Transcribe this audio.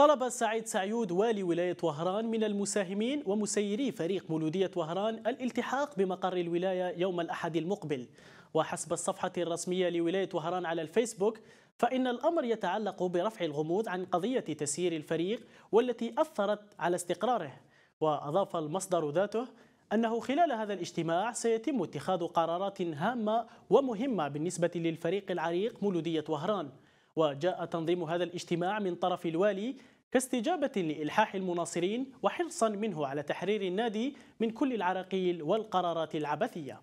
طلب سعيد سعيود والي ولاية وهران من المساهمين ومسيري فريق مولودية وهران الالتحاق بمقر الولاية يوم الأحد المقبل وحسب الصفحة الرسمية لولاية وهران على الفيسبوك فإن الأمر يتعلق برفع الغموض عن قضية تسيير الفريق والتي أثرت على استقراره وأضاف المصدر ذاته أنه خلال هذا الاجتماع سيتم اتخاذ قرارات هامة ومهمة بالنسبة للفريق العريق مولودية وهران وجاء تنظيم هذا الاجتماع من طرف الوالي كاستجابة لإلحاح المناصرين وحرصا منه على تحرير النادي من كل العراقيل والقرارات العبثية